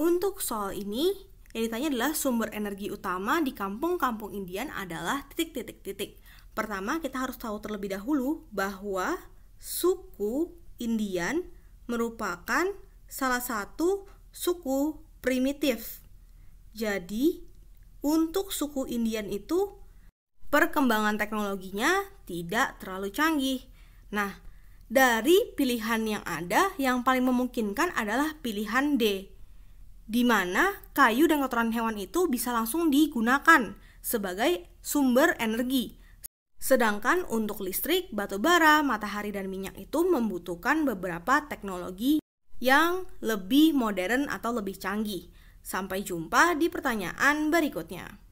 Untuk soal ini, yang ditanya adalah sumber energi utama di kampung-kampung Indian adalah titik-titik-titik. Pertama, kita harus tahu terlebih dahulu bahwa suku Indian merupakan salah satu suku primitif. Jadi, untuk suku Indian itu perkembangan teknologinya tidak terlalu canggih. Nah, dari pilihan yang ada yang paling memungkinkan adalah pilihan D di mana kayu dan kotoran hewan itu bisa langsung digunakan sebagai sumber energi. Sedangkan untuk listrik, batu bara, matahari, dan minyak itu membutuhkan beberapa teknologi yang lebih modern atau lebih canggih. Sampai jumpa di pertanyaan berikutnya.